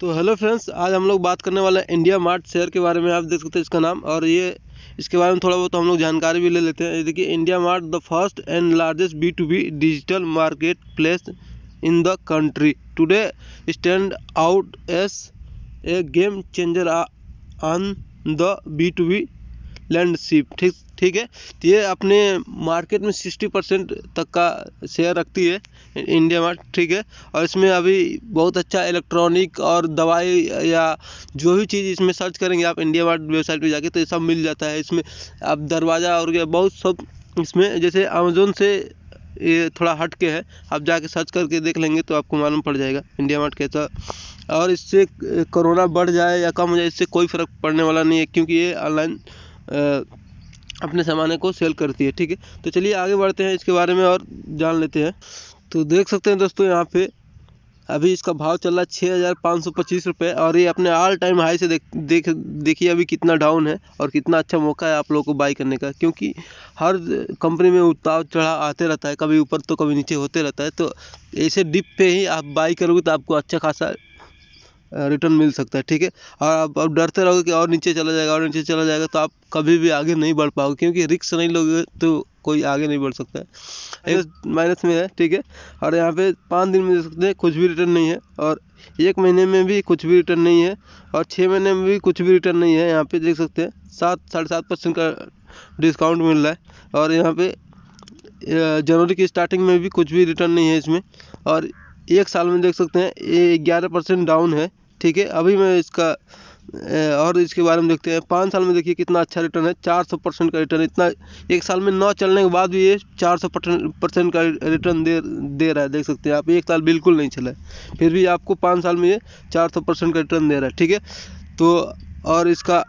तो hello friends आज हम लोग बात करने वाले हैं इंडिया मार्ट शेयर के बारे में आप देख सकते हैं इसका नाम और ये इसके बारे में थोड़ा बहुत हम लोग जानकारी भी ले लेते हैं देखिए IndiaMART the first and largest B to B digital market place in the country today stand out as a game changer on the B to B landship ठीक ठीक है तो ये अपने मार्केट में सिक्सटी परसेंट तक का शेयर रखती है इंडिया मार्ट ठीक है और इसमें अभी बहुत अच्छा इलेक्ट्रॉनिक और दवाई या जो भी चीज़ इसमें सर्च करेंगे आप इंडिया मार्ट वेबसाइट पे जाके तो ये सब मिल जाता है इसमें आप दरवाज़ा और बहुत सब इसमें जैसे अमेजोन से ये थोड़ा हट के है आप जाके सर्च करके देख लेंगे तो आपको मालूम पड़ जाएगा इंडिया मार्ट कैसा और इससे कोरोना बढ़ जाए या कम हो जाए इससे कोई फ़र्क पड़ने वाला नहीं है क्योंकि ये ऑनलाइन अपने सामान को सेल करती है ठीक है तो चलिए आगे बढ़ते हैं इसके बारे में और जान लेते हैं तो देख सकते हैं दोस्तों यहाँ पे अभी इसका भाव चल रहा है छः हज़ार पाँच सौ पच्चीस रुपये और ये अपने ऑल टाइम हाई से देख देख देखिए अभी कितना डाउन है और कितना अच्छा मौका है आप लोगों को बाई करने का क्योंकि हर कंपनी में उतार चढ़ाव आते रहता है कभी ऊपर तो कभी नीचे होते रहता है तो ऐसे डिप पे ही आप बाई करोगे तो आपको अच्छा खासा रिटर्न मिल सकता है ठीक है और आप अब डरते रहोगे कि और नीचे चला जाएगा और नीचे चला जाएगा तो आप कभी भी आगे नहीं बढ़ पाओगे क्योंकि रिक्स नहीं लोगे तो कोई आगे नहीं बढ़ सकता है माइनस में है ठीक है और यहाँ पे पाँच दिन में देख सकते हैं कुछ भी रिटर्न नहीं है और एक महीने में भी कुछ भी रिटर्न नहीं है और छः महीने में भी कुछ भी रिटर्न नहीं है यहाँ पे देख सकते हैं सात साढ़े सात परसेंट का डिस्काउंट मिल रहा है और यहाँ पे जनवरी की स्टार्टिंग में भी कुछ भी रिटर्न नहीं है इसमें और एक साल में देख सकते हैं ये ग्यारह परसेंट डाउन है ठीक है अभी मैं इसका और इसके बारे में देखते हैं पाँच साल में देखिए कितना अच्छा रिटर्न है चार सौ परसेंट का रिटर्न इतना एक साल में नौ चलने के बाद भी ये चार सौ परसेंट का रिटर्न दे दे रहा है देख सकते हैं आप एक साल बिल्कुल नहीं चला है फिर भी आपको पाँच साल में ये चार सौ परसेंट का रिटर्न दे रहा है ठीक है तो और इसका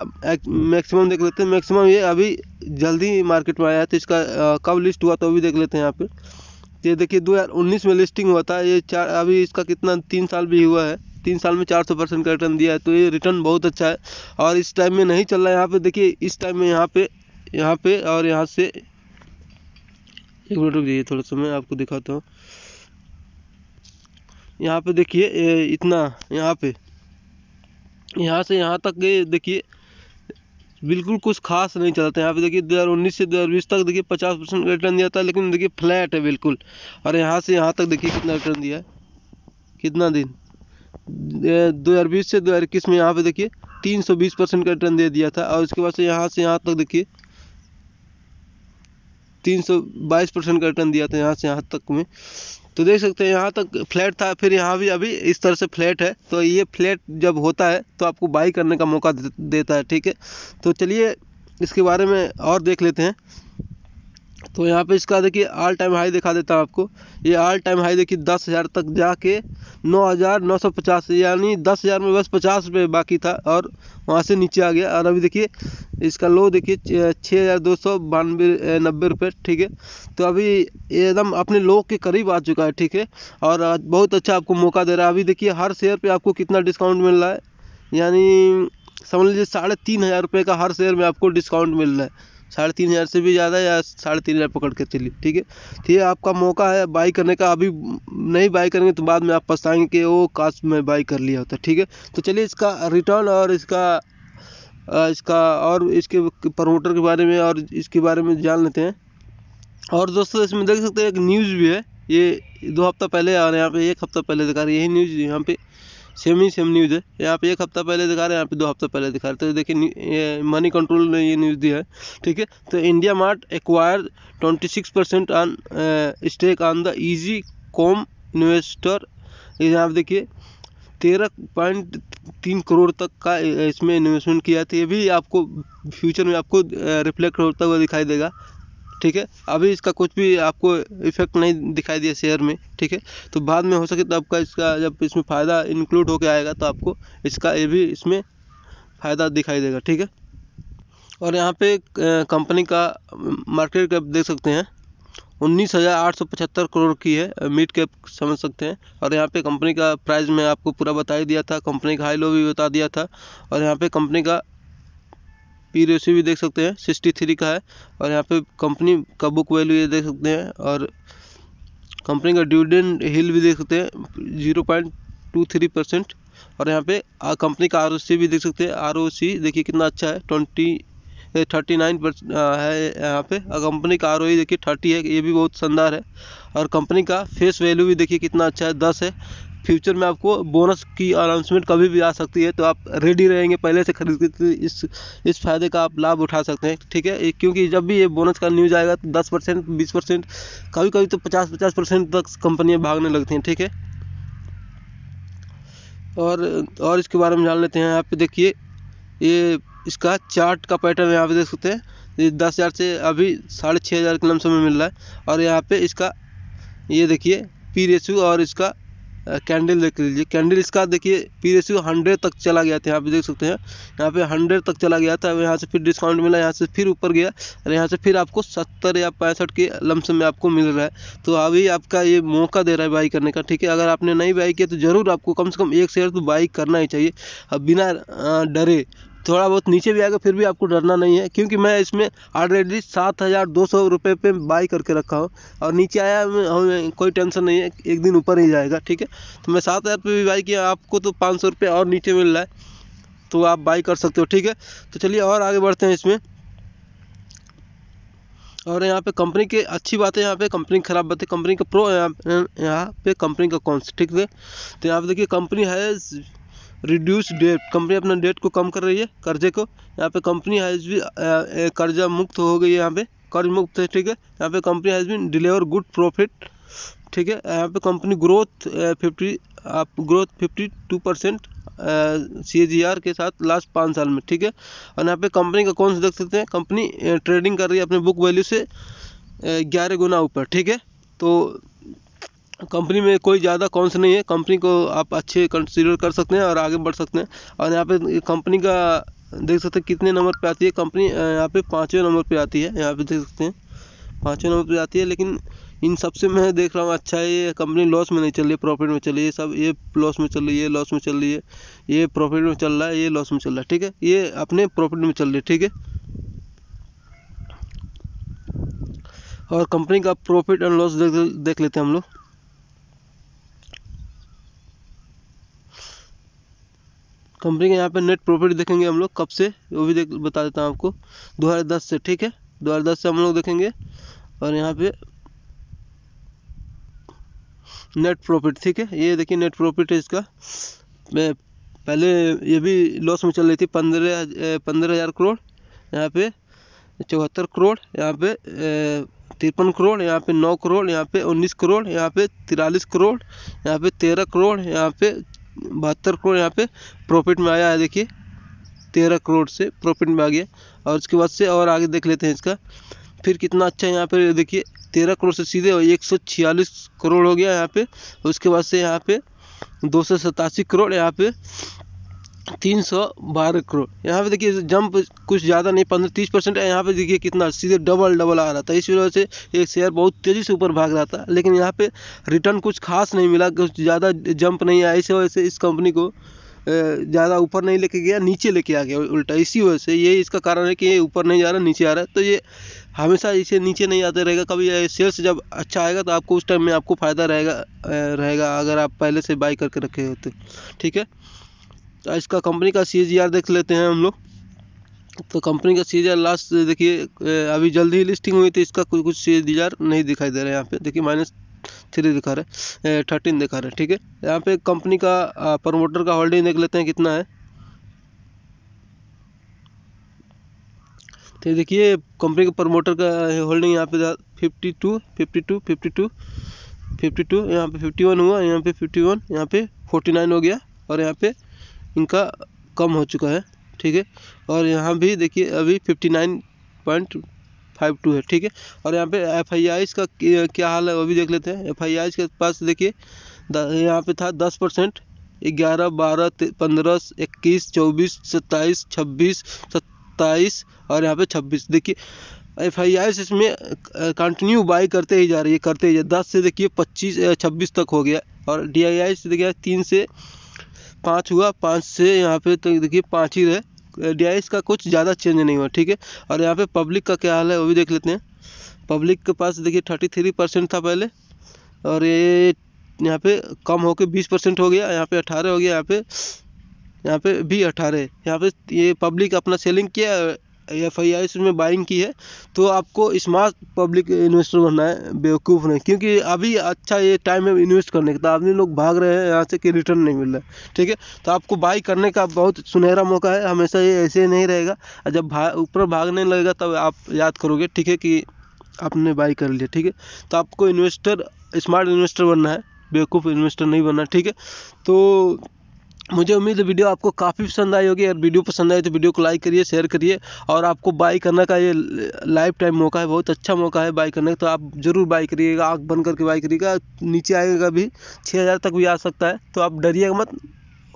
मैक्सिमम देख लेते हैं मैक्सिमम ये अभी जल्दी मार्केट में आया है तो इसका कब लिस्ट हुआ तो अभी देख लेते हैं यहाँ पर ये देखिए 2019 में लिस्टिंग हुआ था ये चार अभी इसका कितना तीन साल भी हुआ है तीन साल में चार सौ परसेंट का रिटर्न दिया है तो ये रिटर्न बहुत अच्छा है और इस टाइम में नहीं चल रहा है यहाँ पे देखिए इस टाइम में यहाँ पे यहाँ पे और यहाँ से एक मिनट रुक जाइए थोड़ा सा मैं आपको दिखाता हूँ यहाँ पे देखिए इतना यहाँ पे यहाँ से यहाँ तक ये देखिए बिल्कुल कुछ खास नहीं चलते यहाँ पे देखिए दो हज़ार उन्नीस से दो हज़ार बीस तक देखिए पचास परसेंट का रिटर्न दिया था लेकिन देखिए फ्लैट है बिल्कुल और यहाँ से यहाँ तक देखिए कितना रिटर्न दिया है कितना दिन दो हज़ार बीस से दो हज़ार इक्कीस में यहाँ पे देखिए तीन सौ बीस परसेंट का रिटर्न दे दिया था और उसके बाद से यहाँ से यहाँ तक देखिए तीन सौ बाईस परसेंट का रिटर्न दिया था यहाँ से यहाँ तक में तो देख सकते हैं यहाँ तक फ्लैट था फिर यहाँ भी अभी इस तरह से फ्लैट है तो ये फ्लैट जब होता है तो आपको बाई करने का मौका देता है ठीक है तो चलिए इसके बारे में और देख लेते हैं तो यहाँ पे इसका देखिए ऑल टाइम हाई दिखा देता हूँ आपको ये ऑल टाइम हाई देखिए दस हज़ार तक जाके नौ हज़ार नौ सौ पचास यानी दस हज़ार में बस पचास रुपये बाकी था और वहाँ से नीचे आ गया और अभी देखिए इसका लो देखिए छः हज़ार दो सौ बानवे नब्बे रुपये ठीक है तो अभी एकदम अपने लो के करीब आ चुका है ठीक है और बहुत अच्छा आपको मौका दे रहा है अभी देखिए हर शेयर पर आपको कितना डिस्काउंट मिल रहा है यानी समझ लीजिए साढ़े तीन हज़ार रुपये का हर शेयर में आपको डिस्काउंट मिल रहा है साढ़े तीन हज़ार से भी ज़्यादा या साढ़े तीन हज़ार पकड़ के चलिए ठीक है तो ये आपका मौका है बाई करने का अभी नहीं बाई करेंगे तो बाद में आप पछताएंगे कि वो काश में बाई कर लिया होता ठीक है तो चलिए इसका रिटर्न और इसका इसका और इसके प्रमोटर के बारे में और इसके बारे में जान लेते हैं और दोस्तों इसमें देख सकते हैं एक न्यूज़ भी है ये दो हफ्ता पहले और यहाँ पे एक हफ्ता पहले दिखा रही है यही न्यूज़ यहाँ पे सेम ही सेम न्यूज़ है यहाँ पे एक हफ्ता पहले दिखा रहे हैं यहाँ पे दो हफ्ता पहले दिखा रहे तो देखिए मनी कंट्रोल ने ये न्यूज़ दिया है ठीक है तो IndiaMART acquire twenty six percent on stake on the easy com investor यहाँ पर देखिए तेरह पॉइंट तीन करोड़ तक का uh, इसमें इन्वेस्टमेंट किया था ये भी आपको फ्यूचर में आपको रिफ्लेक्ट uh, होता हुआ दिखाई देगा ठीक है अभी इसका कुछ भी आपको इफ़ेक्ट नहीं दिखाई दिया शेयर में ठीक है तो बाद में हो सके तो आपका इसका जब इसमें फ़ायदा इंक्लूड होकर आएगा तो आपको इसका ये भी इसमें फ़ायदा दिखाई देगा ठीक है और यहाँ पे कंपनी का मार्केट कैप देख सकते हैं उन्नीस हज़ार आठ सौ पचहत्तर करोड़ की है मिड कैप समझ सकते हैं और यहाँ पे कंपनी का प्राइस मैं आपको पूरा बता ही दिया था कंपनी का हाई लो भी बता दिया था और यहाँ पे कंपनी का पी रेशियो भी देख सकते हैं सिक्सटी थ्री का है और यहाँ पे कंपनी का बुक वैल्यू ये देख सकते हैं और कंपनी का ड्यूडेंट हिल भी देख सकते हैं zero point two three percent और यहाँ पे कंपनी का आर भी देख सकते हैं आर देखिए कितना अच्छा है ट्वेंटी थर्टी नाइन परसेंट है यहाँ पे और कंपनी का आर e देखिए थर्टी है ये भी बहुत शानदार है और कंपनी का फेस वैल्यू भी देखिए कितना अच्छा है दस है फ्यूचर में आपको बोनस की अनाउंसमेंट कभी भी आ सकती है तो आप रेडी रहेंगे पहले से खरीद के तो इस इस फायदे का आप लाभ उठा सकते हैं ठीक है क्योंकि जब भी ये बोनस का न्यूज़ आएगा तो दस परसेंट बीस परसेंट कभी कभी तो पचास पचास परसेंट तक कंपनियाँ भागने लगती हैं ठीक है और और इसके बारे में जान लेते हैं यहाँ देखिए ये इसका चार्ट का पैटर्न यहाँ पे देख सकते हैं ये दस हज़ार से अभी साढ़े छः हज़ार के लमसम में मिल रहा है और यहाँ पे इसका ये देखिए पी रेशू और इसका कैंडल देख लीजिए कैंडल इसका देखिए पी यू हंड्रेड तक चला गया था यहाँ पे देख सकते हैं यहाँ पे हंड्रेड तक चला गया था यहाँ से फिर डिस्काउंट मिला यहाँ से फिर ऊपर गया और यहाँ से फिर आपको सत्तर या पैंसठ के लमसम में आपको मिल रहा है तो अभी आपका ये मौका दे रहा है बाई करने का ठीक है अगर आपने नहीं बाई किया तो ज़रूर आपको कम से कम एक शेयर तो बाई करना ही चाहिए अब बिना डरे थोड़ा बहुत नीचे भी आएगा फिर भी आपको डरना नहीं है क्योंकि मैं इसमें ऑलरेडी सात हज़ार दो सौ रुपये पर बाई करके रखा हूँ और नीचे आया हमें कोई टेंशन नहीं है एक दिन ऊपर ही जाएगा ठीक है तो मैं सात हज़ार पे भी बाई किया आपको तो पाँच सौ रुपये और नीचे मिल रहा है तो आप बाई कर सकते हो ठीक है तो चलिए और आगे बढ़ते हैं इसमें और यहाँ पे कंपनी की अच्छी बात है यहाँ पे कंपनी खराब बात है कंपनी का प्रो यहाँ यहाँ पे कंपनी का कौन ठीक है तो यहाँ पे देखिए कंपनी है रिड्यूस डेट कंपनी अपना डेट को कम कर रही है कर्जे को यहाँ पे कंपनी हैज़ भी कर्जा मुक्त हो गई है यहाँ पे कर्ज मुक्त है ठीक है यहाँ पे company has been deliver good profit ठीक है यहाँ पे कंपनी ग्रोथ फिफ्टी आप growth fifty two percent C G R के साथ लास्ट पाँच साल में ठीक है और यहाँ पे कंपनी का कौन सा देख सकते हैं कंपनी ट्रेडिंग कर रही है अपने बुक वैल्यू से ग्यारह गुना ऊपर ठीक है तो कंपनी में कोई ज़्यादा कौन से नहीं है कंपनी को आप अच्छे कंसिडर कर सकते हैं और आगे बढ़ सकते हैं और यहाँ पे कंपनी का देख सकते हैं कितने नंबर पे आती है कंपनी यहाँ पे पाँचवें नंबर पे आती है यहाँ पे देख सकते हैं पाँचवें नंबर पे आती है लेकिन इन सबसे मैं देख रहा हूँ अच्छा है ये कंपनी लॉस में नहीं चल रही है प्रॉफिट में चल रही है सब ये लॉस में चल रही है लॉस में चल रही है ये प्रॉफिट में चल रहा है ये लॉस में चल रहा है ठीक है ये अपने प्रॉफिट में चल रही है ठीक है और कंपनी का प्रॉफिट एंड लॉस देख लेते हैं हम लोग कंपनी के यहाँ पे नेट प्रॉफिट देखेंगे हम लोग कब से वो भी देख बता देता हूँ आपको 2010 से ठीक है 2010 से हम लोग देखेंगे और यहाँ पे नेट प्रॉफिट ठीक है ये देखिए नेट प्रॉफिट है इसका मैं पहले ये भी लॉस में चल रही थी पंद्रह पंद्रह हज़ार करोड़ यहाँ पे चौहत्तर करोड़ यहाँ पे तिरपन करोड़ यहाँ पे नौ करोड़ यहाँ पे उन्नीस करोड़ यहाँ पे तिरालीस करोड़ यहाँ पे तेरह करोड़ यहाँ पे बहत्तर करोड़ यहाँ पे प्रॉफिट में आया है देखिए तेरह करोड़ से प्रॉफिट में आ गया और उसके बाद से और आगे देख लेते हैं इसका फिर कितना अच्छा यहाँ पर देखिए तेरह करोड़ से सीधे एक सौ छियालीस करोड़ हो गया यहाँ पे उसके बाद से यहाँ पे दो सौ सतासी करोड़ यहाँ पे तीन सौ बारह करोड़ यहाँ पे देखिए जंप कुछ ज़्यादा नहीं पंद्रह तीस परसेंट है यहाँ पे देखिए कितना सीधे डबल डबल आ रहा था इसी वजह से ये शेयर बहुत तेज़ी से ऊपर भाग रहा था लेकिन यहाँ पे रिटर्न कुछ खास नहीं मिला कुछ ज़्यादा जंप नहीं आया इसी वजह से इस कंपनी को ज़्यादा ऊपर नहीं लेके गया नीचे लेके आ गया उल्टा इसी वजह से ये इसका कारण है कि ये ऊपर नहीं जा रहा नीचे आ रहा है तो ये हमेशा इसे नीचे नहीं आते रहेगा कभी सेल्स जब अच्छा आएगा तो आपको उस टाइम में आपको फ़ायदा रहेगा रहेगा अगर आप पहले से बाई करके रखे होते ठीक है तो इसका कंपनी का सी देख लेते हैं हम लोग तो कंपनी का सी लास्ट देखिए अभी जल्दी ही लिस्टिंग हुई थी इसका कुछ कुछ सी नहीं दिखाई दे रहा है यहाँ पे देखिए माइनस थ्री दिखा रहा है थर्टीन दिखा रहा है ठीक है यहाँ पे कंपनी का प्रमोटर का होल्डिंग देख लेते हैं कितना है तो देखिए कंपनी के प्रमोटर का होल्डिंग यहाँ पे fifty two fifty two fifty two fifty two यहाँ पे फिफ्टी वन हुआ यहाँ पे फिफ्टी वन यहाँ पे फोर्टी नाइन हो गया और यहाँ पे इनका कम हो चुका है ठीक है और यहाँ भी देखिए अभी fifty nine point five two है ठीक है और यहाँ पे एफ आई आईज का क्या हाल है वो भी देख लेते हैं एफ आई आई के पास देखिए यहाँ पे था दस परसेंट ग्यारह बारह पंद्रह इक्कीस चौबीस सत्ताईस छब्बीस सत्ताईस और यहाँ पे छब्बीस देखिए एफ आई आई इसमें कंटिन्यू बाई करते ही जा रही है करते ही जा दस से देखिए पच्चीस छब्बीस तक हो गया और डी आई से देखिए तीन से पाँच हुआ पाँच से यहाँ पे तो देखिए पाँच ही रहे डी का कुछ ज़्यादा चेंज नहीं हुआ ठीक है और यहाँ पे पब्लिक का क्या हाल है वो भी देख लेते हैं पब्लिक के पास देखिए थर्टी थ्री परसेंट था पहले और ये यहाँ पे कम होकर बीस परसेंट हो गया यहाँ पे अठारह हो गया यहाँ पे यहाँ पे भी अठारह यहाँ पे ये पब्लिक अपना सेलिंग किया एफ आई आई उसमें बाइंग की है तो आपको स्मार्ट पब्लिक इन्वेस्टर बनना है बेवकूफ़ नहीं क्योंकि अभी अच्छा ये टाइम है इन्वेस्ट करने का तो आदमी लोग भाग रहे हैं यहाँ से कि रिटर्न नहीं मिल रहा है ठीक है तो आपको बाई करने का बहुत सुनहरा मौका है हमेशा ये ऐसे नहीं रहेगा जब भा ऊपर भागने लगेगा तब आप याद करोगे ठीक है कि आपने बाई कर लिया ठीक है तो आपको इन्वेस्टर स्मार्ट इन्वेस्टर बनना है बेवकूफ़ इन्वेस्टर नहीं बनना ठीक है तो मुझे उम्मीद है वीडियो आपको काफ़ी पसंद आई होगी अगर वीडियो पसंद आए तो वीडियो को लाइक करिए शेयर करिए और आपको बाई करने का ये लाइफ टाइम मौका है बहुत अच्छा मौका है बाई करने का तो आप ज़रूर बाई करिएगा आँख बंद करके बाई करिएगा नीचे आएगा भी छः हज़ार तक भी आ सकता है तो आप डरिएगा मत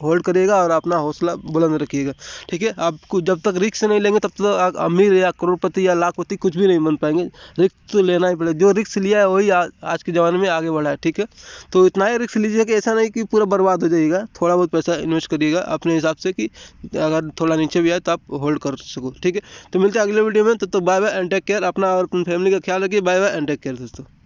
होल्ड करिएगा और अपना हौसला बुलंद रखिएगा ठीक है आपको जब तक रिक्स नहीं लेंगे तब तक तो अमीर या करोड़पति या लाखपति कुछ भी नहीं बन पाएंगे रिक्स तो लेना ही पड़ेगा जो रिक्स लिया है वही आज के ज़माने में आगे बढ़ा है ठीक है तो इतना ही रिक्स लीजिए कि ऐसा नहीं कि पूरा बर्बाद हो जाएगा थोड़ा बहुत पैसा इन्वेस्ट करिएगा अपने हिसाब से कि अगर थोड़ा नीचे भी आए तो आप होल्ड कर सको ठीक है तो मिलते हैं अगले वीडियो में तब तक bye bye and take care अपना और अपनी फैमिली का ख्याल रखिए bye bye and take care दोस्तों